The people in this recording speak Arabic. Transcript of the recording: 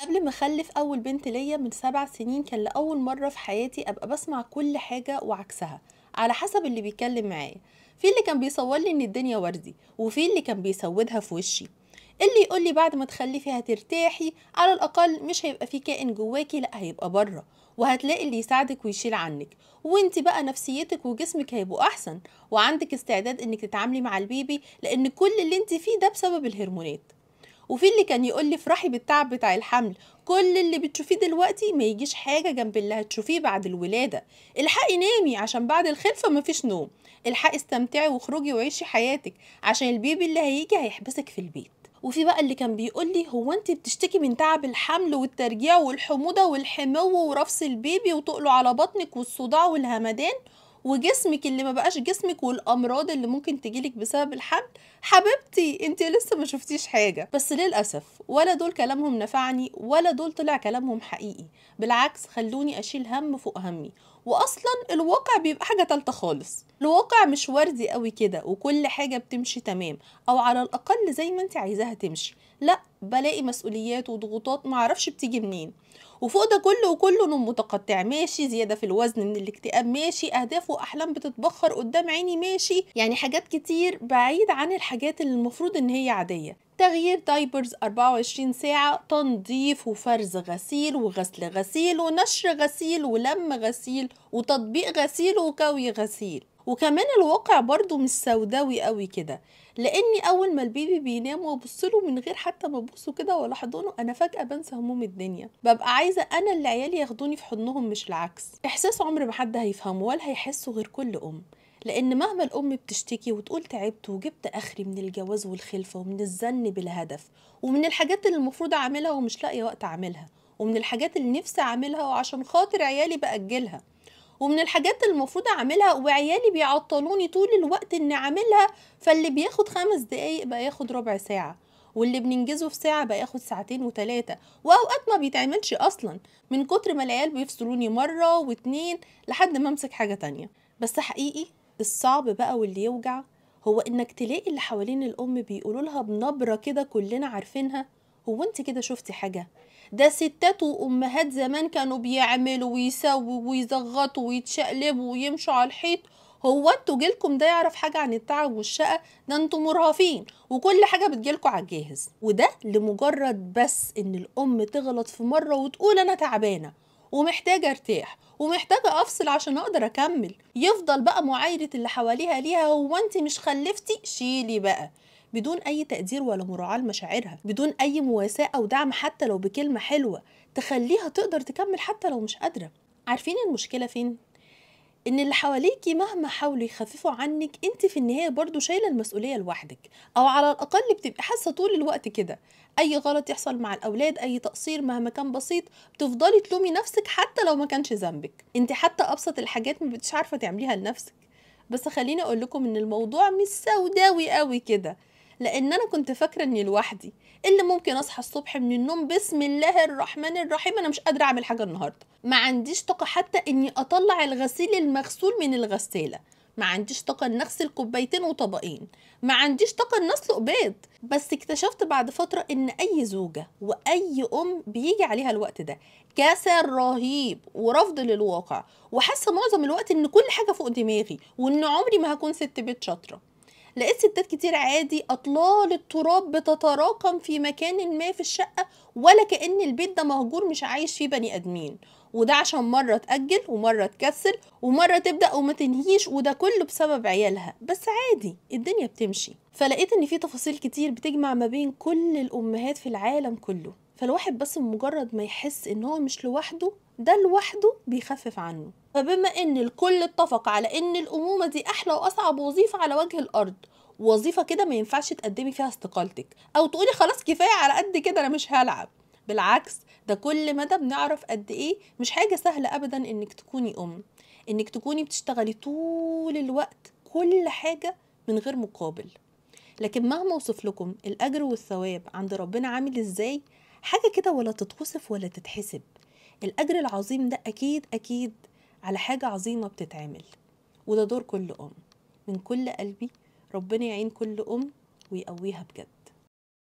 قبل ما اخلف اول بنت ليا من سبع سنين كان لاول مره في حياتي ابقى بسمع كل حاجه وعكسها على حسب اللي بيتكلم معايا في اللي كان بيصور لي ان الدنيا وردي وفي اللي كان بيسودها في وشي اللي يقول لي بعد ما تخلفي هترتاحي على الاقل مش هيبقى في كائن جواكي لا هيبقى بره وهتلاقي اللي يساعدك ويشيل عنك وانت بقى نفسيتك وجسمك هيبقوا احسن وعندك استعداد انك تتعاملي مع البيبي لان كل اللي انت فيه ده بسبب الهرمونات وفي اللي كان يقول لي افرحي بالتعب بتاع الحمل كل اللي بتشوفيه دلوقتي ما يجيش حاجه جنب اللي هتشوفيه بعد الولاده الحقي نامي عشان بعد الخلفه مفيش نوم الحقي استمتعي واخرجي وعيشي حياتك عشان البيبي اللي هيجي هيحبسك في البيت وفي بقى اللي كان بيقول لي هو انت بتشتكي من تعب الحمل والترجيع والحموضه والحمو ورفس البيبي وتقله على بطنك والصداع والهمدان وجسمك اللي ما بقاش جسمك والامراض اللي ممكن تجيلك بسبب الحمل حبيبتي انت لسه ما شفتيش حاجه بس للاسف ولا دول كلامهم نفعني ولا دول طلع كلامهم حقيقي بالعكس خلوني اشيل هم فوق همي واصلا الواقع بيبقى حاجه تالته خالص الواقع مش وردي قوي كده وكل حاجه بتمشي تمام او على الاقل زي ما انت عايزاها تمشي لا بلاقي مسؤوليات وضغوطات معرفش بتيجي منين وفوق ده كله وكله نوم متقطع ماشي زياده في الوزن من الاكتئاب ماشي اهداف واحلام بتتبخر قدام عيني ماشي يعني حاجات كتير بعيد عن الحاجات اللي المفروض ان هي عاديه تغيير دايبرز 24 ساعة تنظيف وفرز غسيل وغسل غسيل ونشر غسيل ولم غسيل وتطبيق غسيل وكوي غسيل وكمان الواقع برضو مش سوداوي قوي كده لاني اول ما البيبي بينام وابصله من غير حتى ما ابصه كده ولا احضنه انا فجاه بنسى هموم الدنيا ببقى عايزه انا اللي عيالي ياخدوني في حضنهم مش العكس احساس عمر ما حد هيفهمه ولا هيحسه غير كل ام لأن مهما الأم بتشتكي وتقول تعبت وجبت آخري من الجواز والخلفة ومن الزن بالهدف ومن الحاجات اللي المفروض أعملها ومش لاقية وقت أعملها ومن الحاجات اللي نفسي أعملها وعشان خاطر عيالي بأجلها ومن الحاجات اللي المفروض أعملها وعيالي بيعطلوني طول الوقت إني أعملها فاللي بياخد خمس دقايق بقى ياخد ربع ساعة واللي بننجزه في ساعة بقى ياخد ساعتين وتلاتة وأوقات ما بيتعملش أصلا من كتر ما العيال بيفصلوني مرة واتنين لحد ما أمسك حاجة تانية بس حقيقي الصعب بقى واللي يوجع هو انك تلاقي اللي حوالين الام بيقولوا لها بنبره كده كلنا عارفينها هو انت كده شفتي حاجه ده ستات وامهات زمان كانوا بيعملوا ويسووا ويزغطوا ويتشقلبوا ويمشوا على الحيط هو انتوا جيلكم ده يعرف حاجه عن التعب والشقه ده انتوا مرهفين وكل حاجه بتجيلكم على الجاهز وده لمجرد بس ان الام تغلط في مره وتقول انا تعبانه ومحتاجه ارتاح ومحتاجه افصل عشان اقدر اكمل يفضل بقى معايره اللي حواليها ليها هو انت مش خلفتي شيلي بقى بدون اي تقدير ولا مراعاه لمشاعرها بدون اي مواساه او دعم حتى لو بكلمه حلوه تخليها تقدر تكمل حتى لو مش قادره عارفين المشكله فين ان اللي حواليكي مهما حاولوا يخففوا عنك انت في النهايه برضو شايله المسؤوليه لوحدك او على الاقل بتبقي حاسه طول الوقت كده اي غلط يحصل مع الاولاد اي تقصير مهما كان بسيط بتفضلي تلومي نفسك حتى لو ما كانش ذنبك انت حتى ابسط الحاجات ما بتش عارفه تعمليها لنفسك بس خليني اقول لكم ان الموضوع مش سوداوي قوي كده لان انا كنت فاكره اني لوحدي إيه اللي ممكن اصحى الصبح من النوم بسم الله الرحمن الرحيم انا مش قادره اعمل حاجه النهارده ما عنديش طاقه حتى اني اطلع الغسيل المغسول من الغساله ما عنديش طاقه ان اغسل كوبايتين وطبقين ما عنديش طاقه ان اسلق بيض بس اكتشفت بعد فتره ان اي زوجه واي ام بيجي عليها الوقت ده كسل رهيب ورفض للواقع وحاسه معظم الوقت ان كل حاجه فوق دماغي وان عمري ما هكون ست بيت شاطره لقيت ستات كتير عادي اطلال التراب بتتراكم في مكان ما في الشقه ولا كان البيت ده مهجور مش عايش فيه بني ادمين وده عشان مره تاجل ومره تكسل ومره تبدا وما تنهيش وده كله بسبب عيالها بس عادي الدنيا بتمشي فلقيت ان في تفاصيل كتير بتجمع ما بين كل الامهات في العالم كله فالواحد بس مجرد ما يحس ان هو مش لوحده ده لوحده بيخفف عنه فبما ان الكل اتفق على ان الامومه دي احلى واصعب وظيفه على وجه الارض وظيفه كده ما ينفعش تقدمي فيها استقالتك او تقولي خلاص كفايه على قد كده انا مش هلعب بالعكس ده كل مدى بنعرف قد ايه مش حاجه سهله ابدا انك تكوني ام انك تكوني بتشتغلي طول الوقت كل حاجه من غير مقابل لكن مهما اوصف لكم الاجر والثواب عند ربنا عامل ازاي حاجه كده ولا تتوصف ولا تتحسب الأجر العظيم ده أكيد أكيد على حاجة عظيمة بتتعمل وده دور كل أم من كل قلبي ربنا يعين كل أم ويقويها بجد